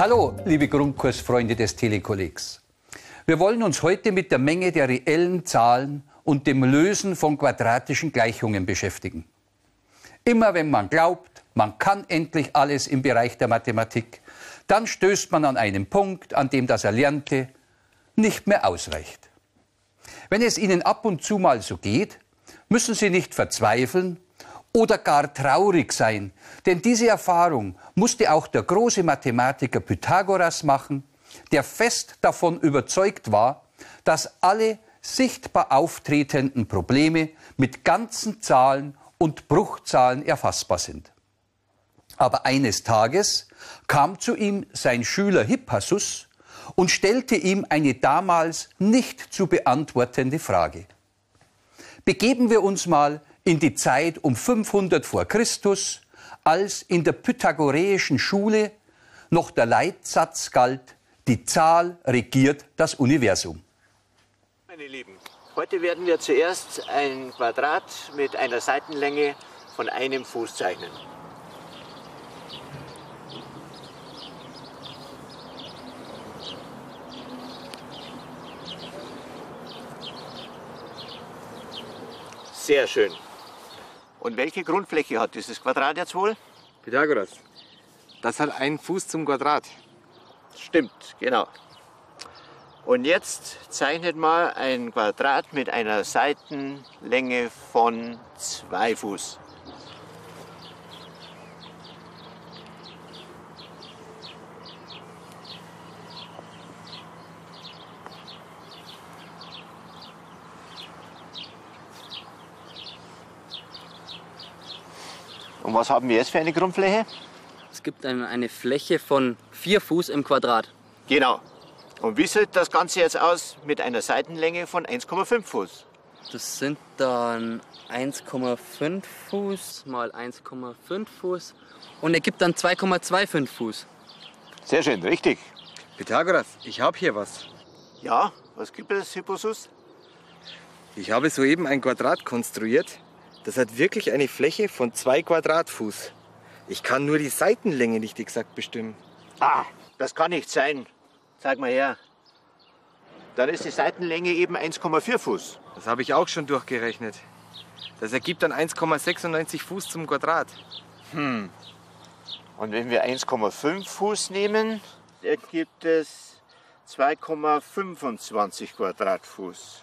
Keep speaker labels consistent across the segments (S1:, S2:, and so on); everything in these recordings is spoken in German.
S1: Hallo, liebe Grundkursfreunde des Telekollegs. Wir wollen uns heute mit der Menge der reellen Zahlen und dem Lösen von quadratischen Gleichungen beschäftigen. Immer wenn man glaubt, man kann endlich alles im Bereich der Mathematik, dann stößt man an einen Punkt, an dem das Erlernte nicht mehr ausreicht. Wenn es Ihnen ab und zu mal so geht, müssen Sie nicht verzweifeln oder gar traurig sein. Denn diese Erfahrung musste auch der große Mathematiker Pythagoras machen, der fest davon überzeugt war, dass alle sichtbar auftretenden Probleme mit ganzen Zahlen und Bruchzahlen erfassbar sind. Aber eines Tages kam zu ihm sein Schüler Hippasus und stellte ihm eine damals nicht zu beantwortende Frage. Begeben wir uns mal in die Zeit um 500 vor Christus, als in der pythagoreischen Schule noch der Leitsatz galt, die Zahl regiert das Universum. Meine Lieben, heute werden wir zuerst ein Quadrat mit einer Seitenlänge von einem Fuß zeichnen. Sehr schön. Und welche Grundfläche hat dieses Quadrat jetzt wohl? Pythagoras. Das hat einen Fuß zum Quadrat. Stimmt, genau. Und jetzt zeichnet mal ein Quadrat mit einer Seitenlänge von zwei Fuß. Und was haben wir jetzt für eine Grundfläche? Es gibt eine Fläche von 4 Fuß im Quadrat. Genau. Und wie sieht das Ganze jetzt aus mit einer Seitenlänge von 1,5 Fuß? Das sind dann 1,5 Fuß mal 1,5 Fuß und ergibt dann 2,25 Fuß. Sehr schön, richtig. Pythagoras, ich habe hier was. Ja, was gibt es, Hipposus? Ich habe soeben ein Quadrat konstruiert, das hat wirklich eine Fläche von zwei Quadratfuß. Ich kann nur die Seitenlänge nicht exakt bestimmen. Ah, das kann nicht sein. Zeig mal her. Dann ist die Seitenlänge eben 1,4 Fuß. Das habe ich auch schon durchgerechnet. Das ergibt dann 1,96 Fuß zum Quadrat. Hm. Und wenn wir 1,5 Fuß nehmen, ergibt es 2,25 Quadratfuß.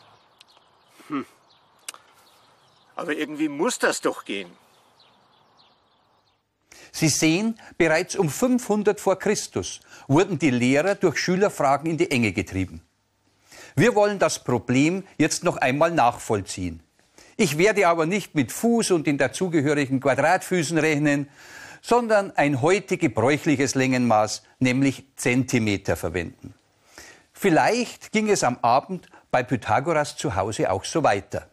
S1: Hm. Aber irgendwie muss das doch gehen. Sie sehen, bereits um 500 vor Christus wurden die Lehrer durch Schülerfragen in die Enge getrieben. Wir wollen das Problem jetzt noch einmal nachvollziehen. Ich werde aber nicht mit Fuß und den dazugehörigen Quadratfüßen rechnen, sondern ein heute gebräuchliches Längenmaß, nämlich Zentimeter verwenden. Vielleicht ging es am Abend bei Pythagoras zu Hause auch so weiter.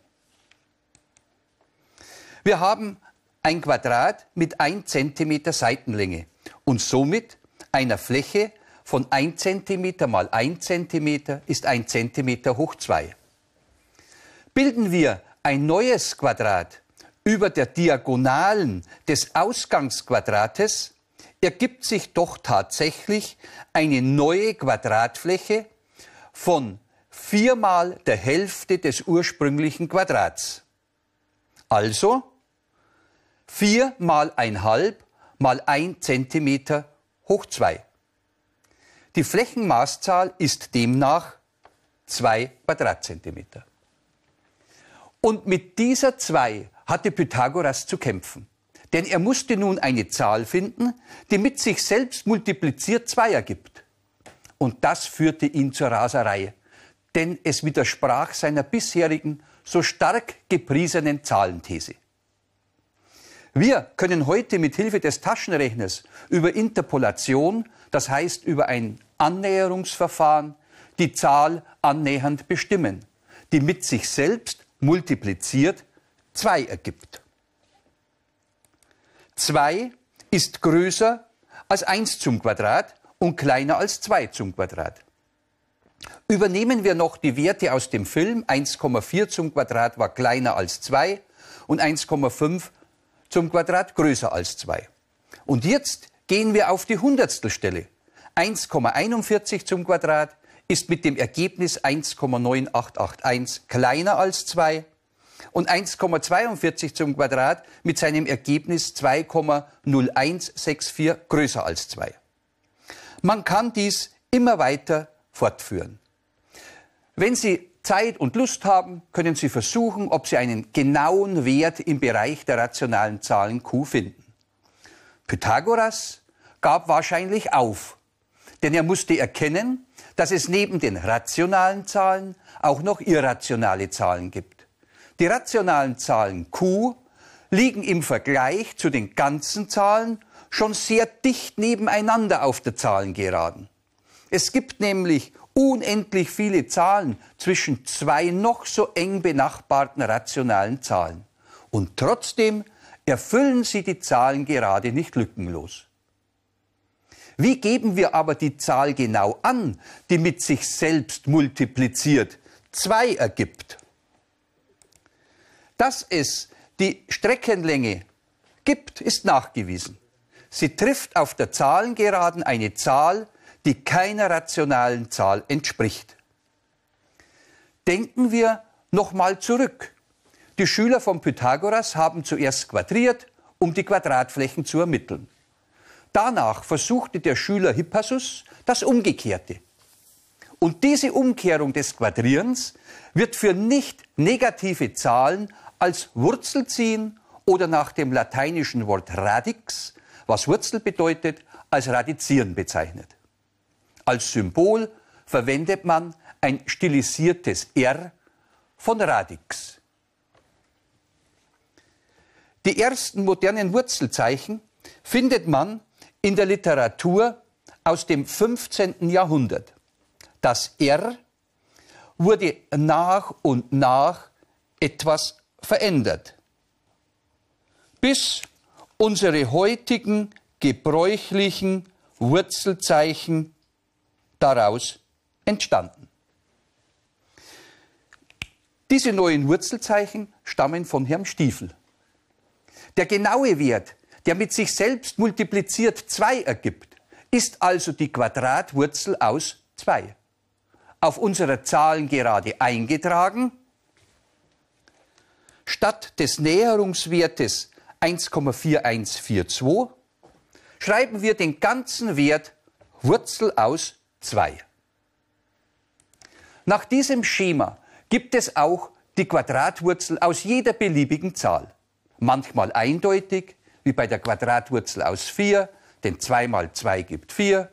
S1: Wir haben ein Quadrat mit 1 cm Seitenlänge und somit einer Fläche von 1 cm mal 1 cm ist 1 cm hoch 2. Bilden wir ein neues Quadrat über der Diagonalen des Ausgangsquadrates, ergibt sich doch tatsächlich eine neue Quadratfläche von viermal der Hälfte des ursprünglichen Quadrats. Also 4 mal halb mal 1 cm hoch 2. Die Flächenmaßzahl ist demnach 2 Quadratzentimeter. Und mit dieser 2 hatte Pythagoras zu kämpfen. Denn er musste nun eine Zahl finden, die mit sich selbst multipliziert 2 ergibt. Und das führte ihn zur Raserei. Denn es widersprach seiner bisherigen, so stark gepriesenen Zahlenthese. Wir können heute mit Hilfe des Taschenrechners über Interpolation, das heißt über ein Annäherungsverfahren, die Zahl annähernd bestimmen, die mit sich selbst multipliziert 2 ergibt. 2 ist größer als 1 zum Quadrat und kleiner als 2 zum Quadrat. Übernehmen wir noch die Werte aus dem Film, 1,4 zum Quadrat war kleiner als 2 und 1,5 zum Quadrat größer als 2. Und jetzt gehen wir auf die Hundertstelstelle. 1,41 zum Quadrat ist mit dem Ergebnis 1,9881 kleiner als 2 und 1,42 zum Quadrat mit seinem Ergebnis 2,0164 größer als 2. Man kann dies immer weiter fortführen. Wenn Sie Zeit und Lust haben, können Sie versuchen, ob Sie einen genauen Wert im Bereich der rationalen Zahlen Q finden. Pythagoras gab wahrscheinlich auf, denn er musste erkennen, dass es neben den rationalen Zahlen auch noch irrationale Zahlen gibt. Die rationalen Zahlen Q liegen im Vergleich zu den ganzen Zahlen schon sehr dicht nebeneinander auf der Zahlengeraden. Es gibt nämlich unendlich viele Zahlen zwischen zwei noch so eng benachbarten rationalen Zahlen. Und trotzdem erfüllen sie die Zahlen gerade nicht lückenlos. Wie geben wir aber die Zahl genau an, die mit sich selbst multipliziert 2 ergibt? Dass es die Streckenlänge gibt, ist nachgewiesen. Sie trifft auf der Zahlengeraden eine Zahl, die keiner rationalen Zahl entspricht. Denken wir nochmal zurück. Die Schüler von Pythagoras haben zuerst quadriert, um die Quadratflächen zu ermitteln. Danach versuchte der Schüler Hippasus das Umgekehrte. Und diese Umkehrung des Quadrierens wird für nicht negative Zahlen als Wurzel ziehen oder nach dem lateinischen Wort radix, was Wurzel bedeutet, als radizieren bezeichnet. Als Symbol verwendet man ein stilisiertes R von Radix. Die ersten modernen Wurzelzeichen findet man in der Literatur aus dem 15. Jahrhundert. Das R wurde nach und nach etwas verändert, bis unsere heutigen gebräuchlichen Wurzelzeichen daraus entstanden. Diese neuen Wurzelzeichen stammen von Herrn Stiefel. Der genaue Wert, der mit sich selbst multipliziert 2 ergibt, ist also die Quadratwurzel aus 2. Auf unserer Zahlengerade eingetragen, statt des Näherungswertes 1,4142 schreiben wir den ganzen Wert Wurzel aus 2. 2. Nach diesem Schema gibt es auch die Quadratwurzel aus jeder beliebigen Zahl. Manchmal eindeutig, wie bei der Quadratwurzel aus 4, denn 2 mal 2 gibt 4.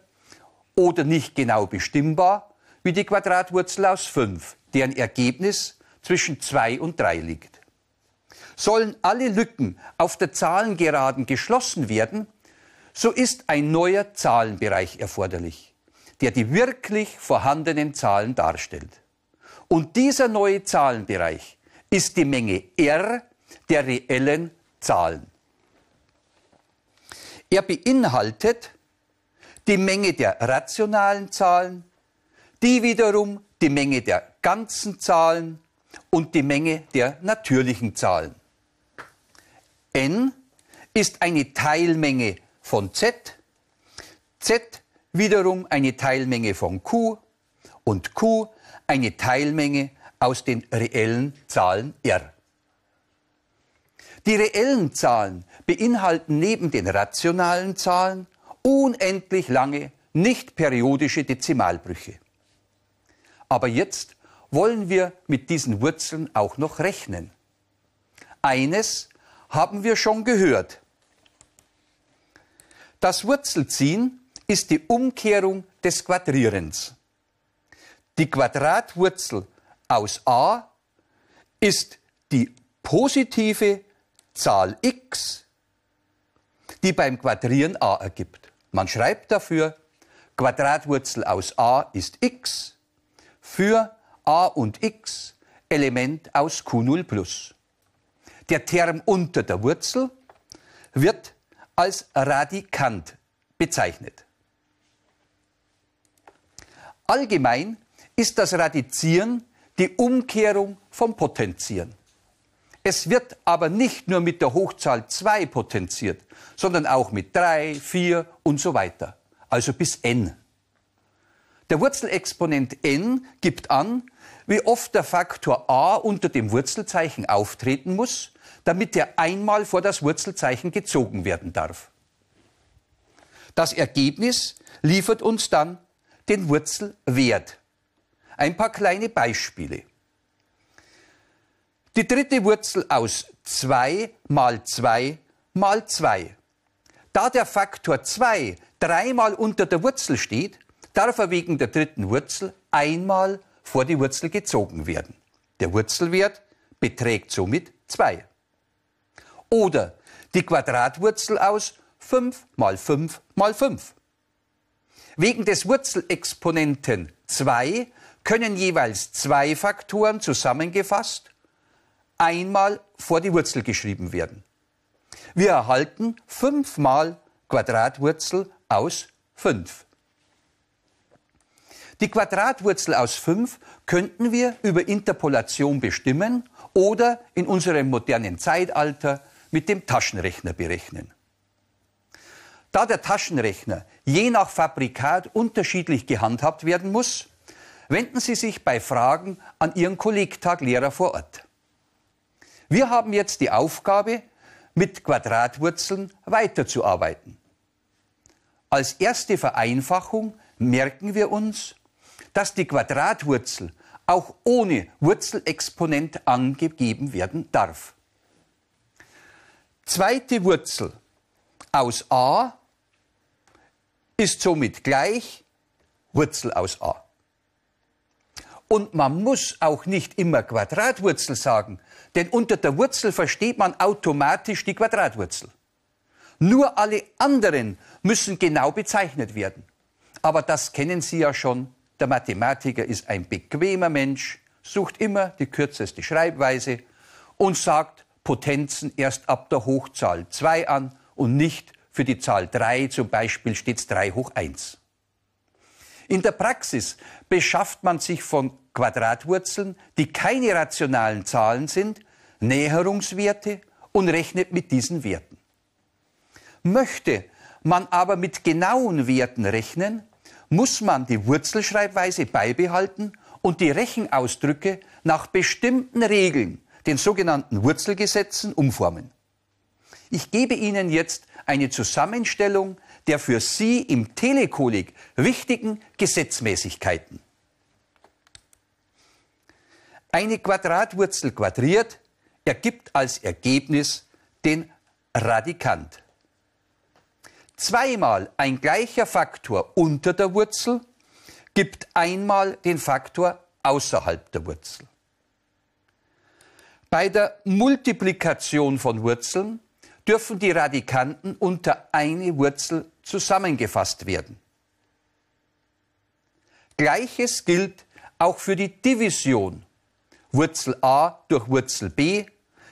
S1: Oder nicht genau bestimmbar, wie die Quadratwurzel aus 5, deren Ergebnis zwischen 2 und 3 liegt. Sollen alle Lücken auf der Zahlengeraden geschlossen werden, so ist ein neuer Zahlenbereich erforderlich der die wirklich vorhandenen Zahlen darstellt. Und dieser neue Zahlenbereich ist die Menge R der reellen Zahlen. Er beinhaltet die Menge der rationalen Zahlen, die wiederum die Menge der ganzen Zahlen und die Menge der natürlichen Zahlen. n ist eine Teilmenge von z. z wiederum eine Teilmenge von Q und Q eine Teilmenge aus den reellen Zahlen R. Die reellen Zahlen beinhalten neben den rationalen Zahlen unendlich lange nicht periodische Dezimalbrüche. Aber jetzt wollen wir mit diesen Wurzeln auch noch rechnen. Eines haben wir schon gehört. Das Wurzelziehen ist die Umkehrung des Quadrierens. Die Quadratwurzel aus a ist die positive Zahl x, die beim Quadrieren a ergibt. Man schreibt dafür, Quadratwurzel aus a ist x für a und x Element aus q0 plus. Der Term unter der Wurzel wird als Radikant bezeichnet. Allgemein ist das Radizieren die Umkehrung vom Potenzieren. Es wird aber nicht nur mit der Hochzahl 2 potenziert, sondern auch mit 3, 4 und so weiter, also bis n. Der Wurzelexponent n gibt an, wie oft der Faktor a unter dem Wurzelzeichen auftreten muss, damit er einmal vor das Wurzelzeichen gezogen werden darf. Das Ergebnis liefert uns dann den Wurzelwert. Ein paar kleine Beispiele. Die dritte Wurzel aus 2 mal 2 mal 2. Da der Faktor 2 dreimal unter der Wurzel steht, darf er wegen der dritten Wurzel einmal vor die Wurzel gezogen werden. Der Wurzelwert beträgt somit 2. Oder die Quadratwurzel aus 5 mal 5 mal 5. Wegen des Wurzelexponenten 2 können jeweils zwei Faktoren zusammengefasst einmal vor die Wurzel geschrieben werden. Wir erhalten 5 mal Quadratwurzel aus 5. Die Quadratwurzel aus 5 könnten wir über Interpolation bestimmen oder in unserem modernen Zeitalter mit dem Taschenrechner berechnen. Da der Taschenrechner je nach Fabrikat unterschiedlich gehandhabt werden muss, wenden Sie sich bei Fragen an Ihren Kollegtaglehrer vor Ort. Wir haben jetzt die Aufgabe, mit Quadratwurzeln weiterzuarbeiten. Als erste Vereinfachung merken wir uns, dass die Quadratwurzel auch ohne Wurzelexponent angegeben werden darf. Zweite Wurzel aus a ist somit gleich Wurzel aus a. Und man muss auch nicht immer Quadratwurzel sagen, denn unter der Wurzel versteht man automatisch die Quadratwurzel. Nur alle anderen müssen genau bezeichnet werden. Aber das kennen Sie ja schon. Der Mathematiker ist ein bequemer Mensch, sucht immer die kürzeste Schreibweise und sagt Potenzen erst ab der Hochzahl 2 an und nicht für die Zahl 3 zum Beispiel stets 3 hoch 1. In der Praxis beschafft man sich von Quadratwurzeln, die keine rationalen Zahlen sind, Näherungswerte und rechnet mit diesen Werten. Möchte man aber mit genauen Werten rechnen, muss man die Wurzelschreibweise beibehalten und die Rechenausdrücke nach bestimmten Regeln, den sogenannten Wurzelgesetzen, umformen. Ich gebe Ihnen jetzt eine Zusammenstellung der für Sie im Telekolik wichtigen Gesetzmäßigkeiten. Eine Quadratwurzel quadriert ergibt als Ergebnis den Radikant. Zweimal ein gleicher Faktor unter der Wurzel gibt einmal den Faktor außerhalb der Wurzel. Bei der Multiplikation von Wurzeln dürfen die Radikanten unter eine Wurzel zusammengefasst werden. Gleiches gilt auch für die Division. Wurzel a durch Wurzel b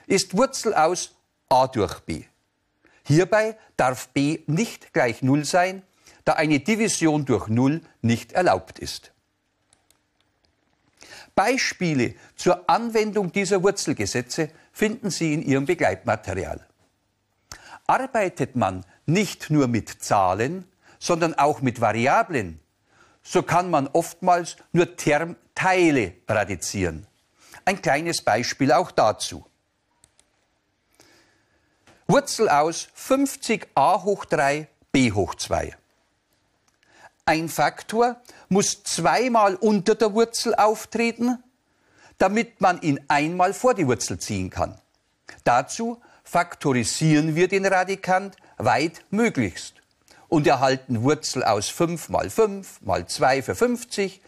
S1: ist Wurzel aus a durch b. Hierbei darf b nicht gleich 0 sein, da eine Division durch 0 nicht erlaubt ist. Beispiele zur Anwendung dieser Wurzelgesetze finden Sie in Ihrem Begleitmaterial. Arbeitet man nicht nur mit Zahlen, sondern auch mit Variablen, so kann man oftmals nur Termteile radizieren. Ein kleines Beispiel auch dazu. Wurzel aus 50a hoch 3 b hoch 2. Ein Faktor muss zweimal unter der Wurzel auftreten, damit man ihn einmal vor die Wurzel ziehen kann. Dazu faktorisieren wir den Radikant weit möglichst und erhalten Wurzel aus 5 mal 5 mal 2 für 50,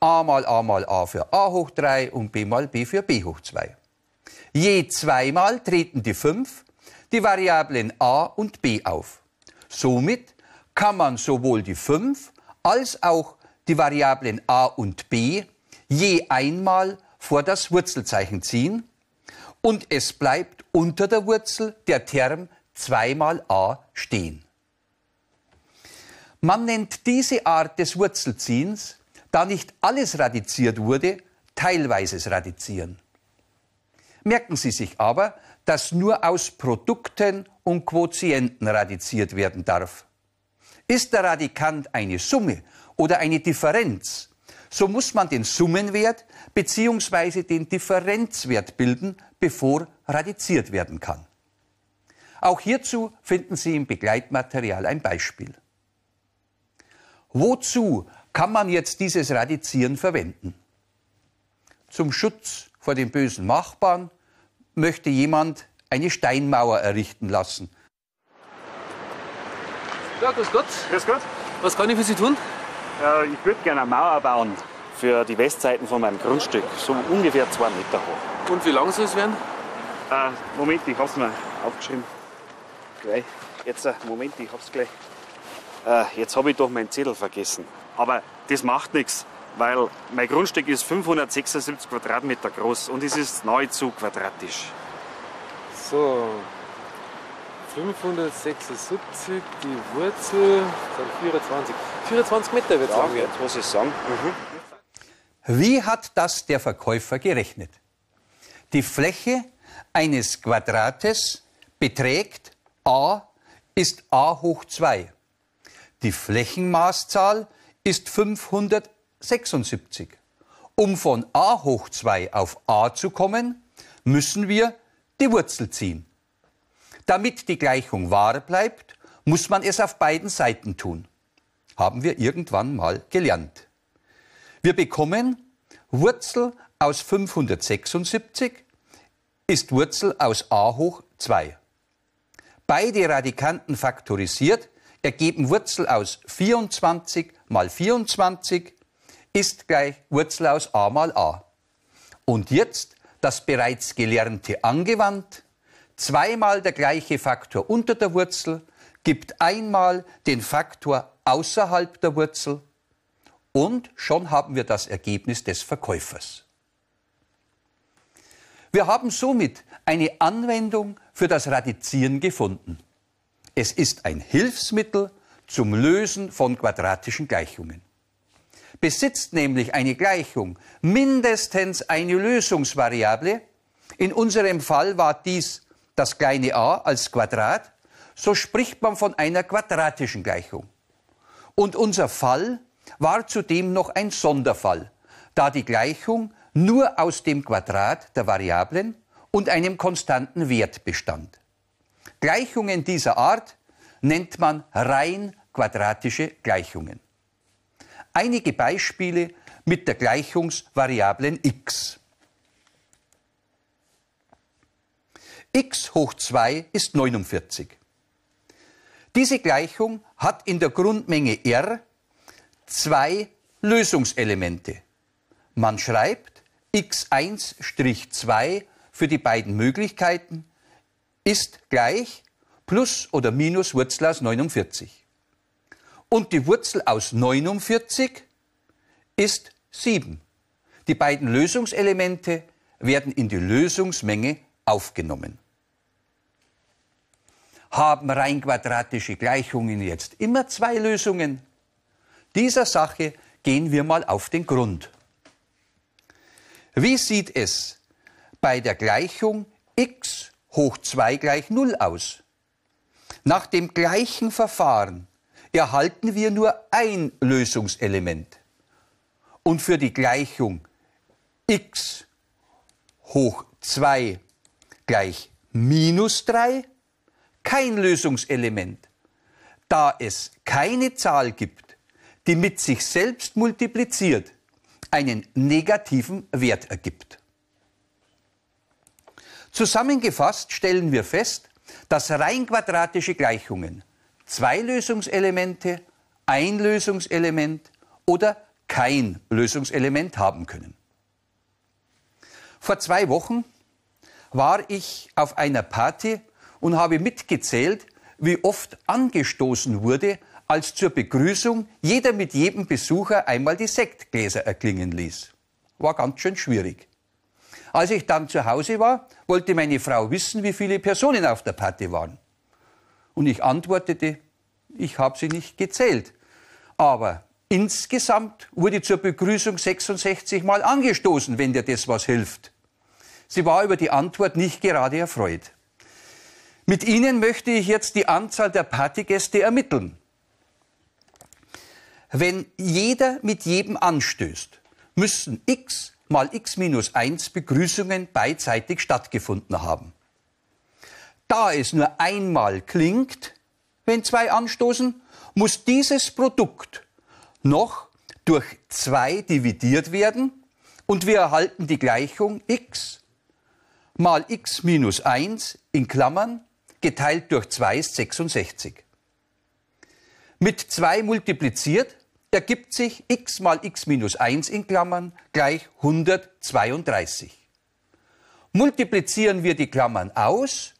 S1: a mal a mal a für a hoch 3 und b mal b für b hoch 2. Je zweimal treten die 5, die Variablen a und b auf. Somit kann man sowohl die 5 als auch die Variablen a und b je einmal vor das Wurzelzeichen ziehen und es bleibt unter der Wurzel der Term zweimal a stehen. Man nennt diese Art des Wurzelziehens, da nicht alles radiziert wurde, teilweises Radizieren. Merken Sie sich aber, dass nur aus Produkten und Quotienten radiziert werden darf. Ist der Radikant eine Summe oder eine Differenz, so muss man den Summenwert bzw. den Differenzwert bilden, bevor radiziert werden kann. Auch hierzu finden Sie im Begleitmaterial ein Beispiel. Wozu kann man jetzt dieses Radizieren verwenden? Zum Schutz vor den bösen Nachbarn möchte jemand eine Steinmauer errichten lassen. Ja, grüß Gott. Grüß Gott. Was kann ich für Sie tun? Ja, äh, ich würde gerne eine Mauer bauen für die Westseiten von meinem Grundstück. So ungefähr zwei Meter hoch. Und wie lang soll es werden? Äh, Moment, ich hab's mir aufgeschrieben. Gleich. Jetzt, äh, Moment, ich hab's gleich. Äh, jetzt habe ich doch meinen Zettel vergessen. Aber das macht nichts, weil mein Grundstück ist 576 Quadratmeter groß und es ist nahezu quadratisch. So, 576, die Wurzel, 24. 24 Meter wird es ja, sagen. Jetzt muss ich sagen. Mhm. Wie hat das der Verkäufer gerechnet? Die Fläche eines Quadrates beträgt a ist a hoch 2. Die Flächenmaßzahl ist 576. Um von a hoch 2 auf a zu kommen, müssen wir die Wurzel ziehen. Damit die Gleichung wahr bleibt, muss man es auf beiden Seiten tun. Haben wir irgendwann mal gelernt. Wir bekommen Wurzel aus 576 ist Wurzel aus a hoch 2. Beide Radikanten faktorisiert ergeben Wurzel aus 24 mal 24 ist gleich Wurzel aus a mal a. Und jetzt das bereits Gelernte angewandt. Zweimal der gleiche Faktor unter der Wurzel gibt einmal den Faktor außerhalb der Wurzel und schon haben wir das Ergebnis des Verkäufers. Wir haben somit eine Anwendung für das Radizieren gefunden. Es ist ein Hilfsmittel zum Lösen von quadratischen Gleichungen. Besitzt nämlich eine Gleichung mindestens eine Lösungsvariable, in unserem Fall war dies das kleine a als Quadrat, so spricht man von einer quadratischen Gleichung. Und unser Fall war zudem noch ein Sonderfall, da die Gleichung nur aus dem Quadrat der Variablen und einem konstanten Wert bestand. Gleichungen dieser Art nennt man rein quadratische Gleichungen. Einige Beispiele mit der Gleichungsvariablen x. x hoch 2 ist 49. Diese Gleichung hat in der Grundmenge R zwei Lösungselemente. Man schreibt x1-2 für die beiden Möglichkeiten ist gleich plus oder minus Wurzel aus 49. Und die Wurzel aus 49 ist 7. Die beiden Lösungselemente werden in die Lösungsmenge aufgenommen. Haben rein quadratische Gleichungen jetzt immer zwei Lösungen? Dieser Sache gehen wir mal auf den Grund. Wie sieht es bei der Gleichung x hoch 2 gleich 0 aus? Nach dem gleichen Verfahren erhalten wir nur ein Lösungselement. Und für die Gleichung x hoch 2 gleich minus 3 kein Lösungselement. Da es keine Zahl gibt, die mit sich selbst multipliziert einen negativen Wert ergibt. Zusammengefasst stellen wir fest, dass rein quadratische Gleichungen zwei Lösungselemente, ein Lösungselement oder kein Lösungselement haben können. Vor zwei Wochen war ich auf einer Party und habe mitgezählt, wie oft angestoßen wurde, als zur Begrüßung jeder mit jedem Besucher einmal die Sektgläser erklingen ließ. War ganz schön schwierig. Als ich dann zu Hause war, wollte meine Frau wissen, wie viele Personen auf der Party waren. Und ich antwortete, ich habe sie nicht gezählt. Aber insgesamt wurde zur Begrüßung 66 Mal angestoßen, wenn dir das was hilft. Sie war über die Antwort nicht gerade erfreut. Mit Ihnen möchte ich jetzt die Anzahl der Partygäste ermitteln. Wenn jeder mit jedem anstößt, müssen x mal x minus 1 Begrüßungen beidseitig stattgefunden haben. Da es nur einmal klingt, wenn zwei anstoßen, muss dieses Produkt noch durch 2 dividiert werden und wir erhalten die Gleichung x mal x minus 1 in Klammern geteilt durch 2 ist 66. Mit 2 multipliziert ergibt sich x mal x minus 1 in Klammern gleich 132. Multiplizieren wir die Klammern aus,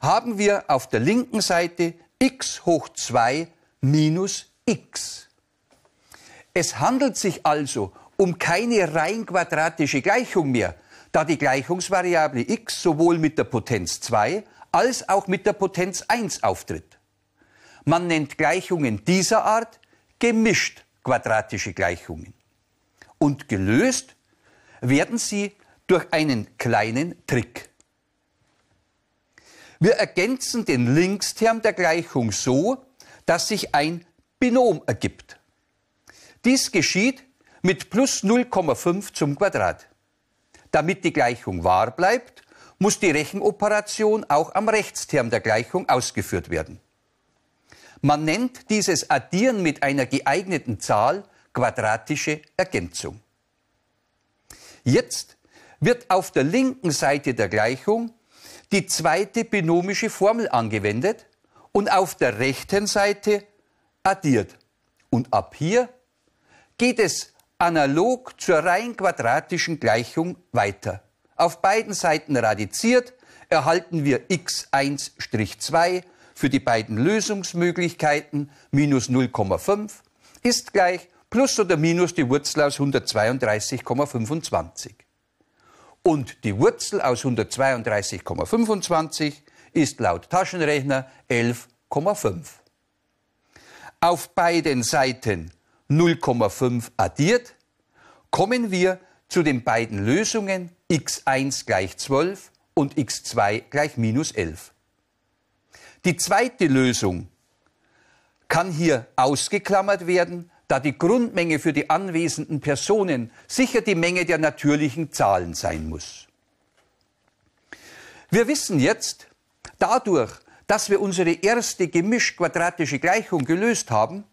S1: haben wir auf der linken Seite x hoch 2 minus x. Es handelt sich also um keine rein quadratische Gleichung mehr, da die Gleichungsvariable x sowohl mit der Potenz 2 als auch mit der Potenz 1 auftritt. Man nennt Gleichungen dieser Art gemischt quadratische Gleichungen. Und gelöst werden sie durch einen kleinen Trick. Wir ergänzen den Linksterm der Gleichung so, dass sich ein Binom ergibt. Dies geschieht mit plus 0,5 zum Quadrat. Damit die Gleichung wahr bleibt, muss die Rechenoperation auch am Rechtsterm der Gleichung ausgeführt werden. Man nennt dieses Addieren mit einer geeigneten Zahl quadratische Ergänzung. Jetzt wird auf der linken Seite der Gleichung die zweite binomische Formel angewendet und auf der rechten Seite addiert. Und ab hier geht es analog zur rein quadratischen Gleichung weiter. Auf beiden Seiten radiziert erhalten wir x1-2 für die beiden Lösungsmöglichkeiten minus 0,5 ist gleich plus oder minus die Wurzel aus 132,25. Und die Wurzel aus 132,25 ist laut Taschenrechner 11,5. Auf beiden Seiten 0,5 addiert, kommen wir zu den beiden Lösungen x1 gleich 12 und x2 gleich minus 11. Die zweite Lösung kann hier ausgeklammert werden, da die Grundmenge für die anwesenden Personen sicher die Menge der natürlichen Zahlen sein muss. Wir wissen jetzt, dadurch, dass wir unsere erste gemischt-quadratische Gleichung gelöst haben,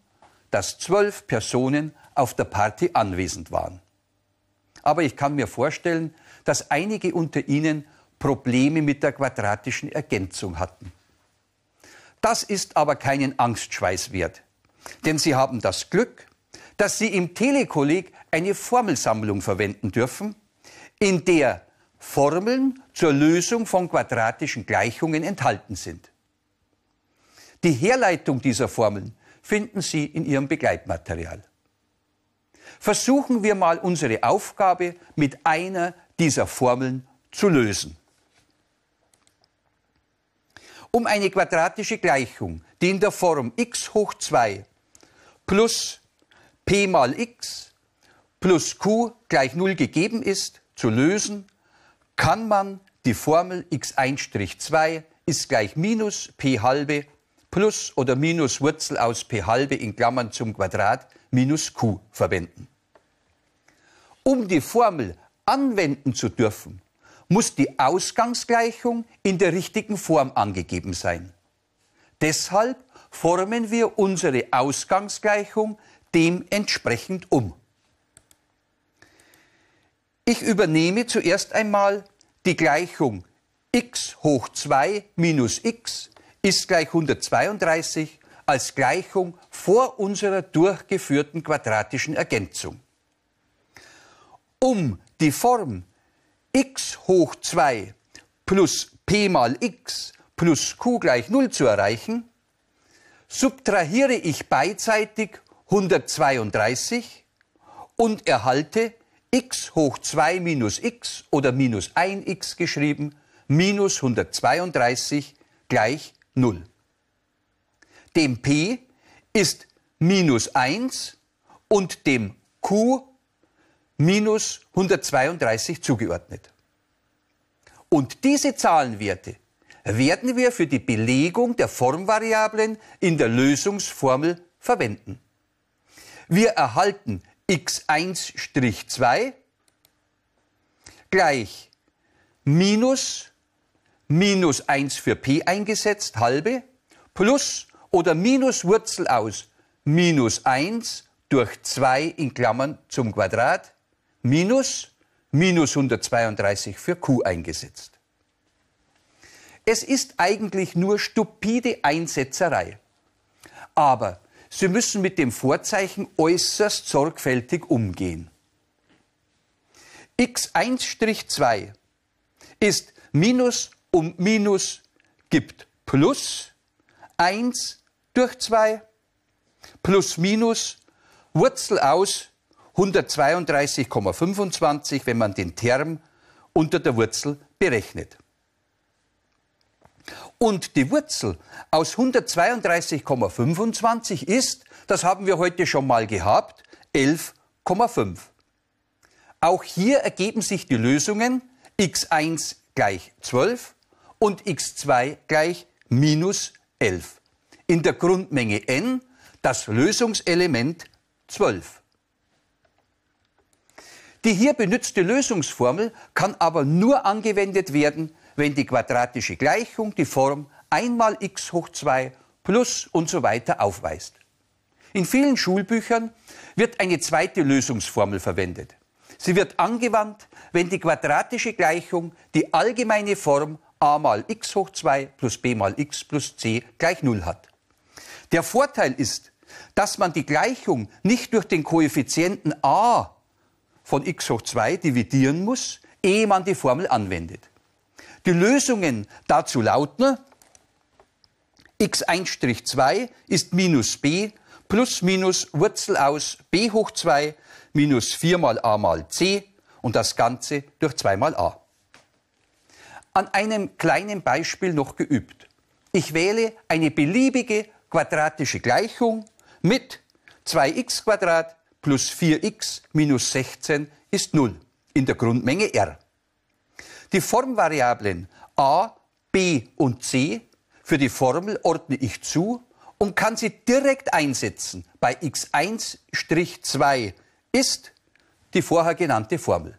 S1: dass zwölf Personen auf der Party anwesend waren. Aber ich kann mir vorstellen, dass einige unter ihnen Probleme mit der quadratischen Ergänzung hatten. Das ist aber keinen Angstschweiß wert. Denn Sie haben das Glück, dass Sie im Telekolleg eine Formelsammlung verwenden dürfen, in der Formeln zur Lösung von quadratischen Gleichungen enthalten sind. Die Herleitung dieser Formeln finden Sie in Ihrem Begleitmaterial. Versuchen wir mal unsere Aufgabe mit einer dieser Formeln zu lösen um eine quadratische Gleichung, die in der Form x hoch 2 plus p mal x plus q gleich 0 gegeben ist, zu lösen, kann man die Formel x1-2 ist gleich minus p halbe plus oder minus Wurzel aus p halbe in Klammern zum Quadrat minus q verwenden. Um die Formel anwenden zu dürfen, muss die Ausgangsgleichung in der richtigen Form angegeben sein. Deshalb formen wir unsere Ausgangsgleichung dementsprechend um. Ich übernehme zuerst einmal die Gleichung x hoch 2 minus x ist gleich 132 als Gleichung vor unserer durchgeführten quadratischen Ergänzung. Um die Form x hoch 2 plus p mal x plus q gleich 0 zu erreichen, subtrahiere ich beidseitig 132 und erhalte x hoch 2 minus x oder minus 1x geschrieben, minus 132 gleich 0. Dem p ist minus 1 und dem q minus 132 zugeordnet. Und diese Zahlenwerte werden wir für die Belegung der Formvariablen in der Lösungsformel verwenden. Wir erhalten x1-2 gleich minus minus 1 für p eingesetzt, halbe, plus oder minus Wurzel aus minus 1 durch 2 in Klammern zum Quadrat minus minus 132 für Q eingesetzt. Es ist eigentlich nur stupide Einsetzerei. Aber Sie müssen mit dem Vorzeichen äußerst sorgfältig umgehen. x1-2 ist Minus um Minus gibt Plus 1 durch 2 plus Minus Wurzel aus 132,25, wenn man den Term unter der Wurzel berechnet. Und die Wurzel aus 132,25 ist, das haben wir heute schon mal gehabt, 11,5. Auch hier ergeben sich die Lösungen x1 gleich 12 und x2 gleich minus 11. In der Grundmenge n das Lösungselement 12. Die hier benützte Lösungsformel kann aber nur angewendet werden, wenn die quadratische Gleichung die Form 1 mal x hoch 2 plus und so weiter aufweist. In vielen Schulbüchern wird eine zweite Lösungsformel verwendet. Sie wird angewandt, wenn die quadratische Gleichung die allgemeine Form a mal x hoch 2 plus b mal x plus c gleich 0 hat. Der Vorteil ist, dass man die Gleichung nicht durch den Koeffizienten a von x hoch 2 dividieren muss, ehe man die Formel anwendet. Die Lösungen dazu lauten, x1-2 ist minus b plus minus Wurzel aus b hoch 2 minus 4 mal a mal c und das Ganze durch 2 mal a. An einem kleinen Beispiel noch geübt. Ich wähle eine beliebige quadratische Gleichung mit 2x plus 4x minus 16 ist 0 in der Grundmenge R. Die Formvariablen a, b und c für die Formel ordne ich zu und kann sie direkt einsetzen bei x1-2 ist die vorher genannte Formel.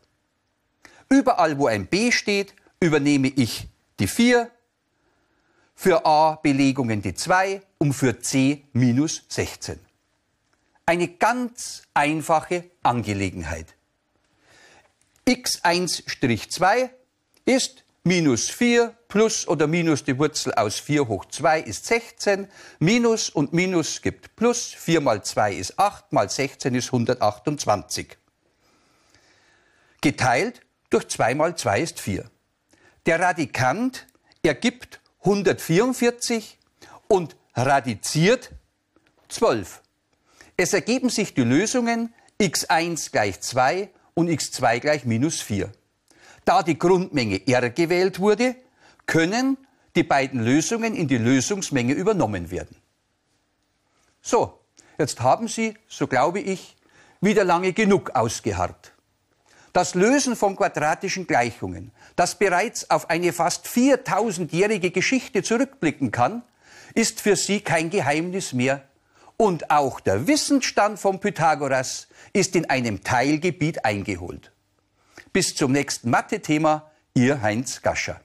S1: Überall, wo ein b steht, übernehme ich die 4, für a Belegungen die 2 und für c minus 16. Eine ganz einfache Angelegenheit. x1-2 ist minus 4 plus oder minus die Wurzel aus 4 hoch 2 ist 16. Minus und minus gibt plus. 4 mal 2 ist 8, mal 16 ist 128. Geteilt durch 2 mal 2 ist 4. Der Radikant ergibt 144 und radiziert 12. Es ergeben sich die Lösungen x1 gleich 2 und x2 gleich minus 4. Da die Grundmenge R gewählt wurde, können die beiden Lösungen in die Lösungsmenge übernommen werden. So, jetzt haben Sie, so glaube ich, wieder lange genug ausgeharrt. Das Lösen von quadratischen Gleichungen, das bereits auf eine fast 4000-jährige Geschichte zurückblicken kann, ist für Sie kein Geheimnis mehr und auch der Wissensstand von Pythagoras ist in einem Teilgebiet eingeholt. Bis zum nächsten Mathe-Thema, Ihr Heinz Gascher.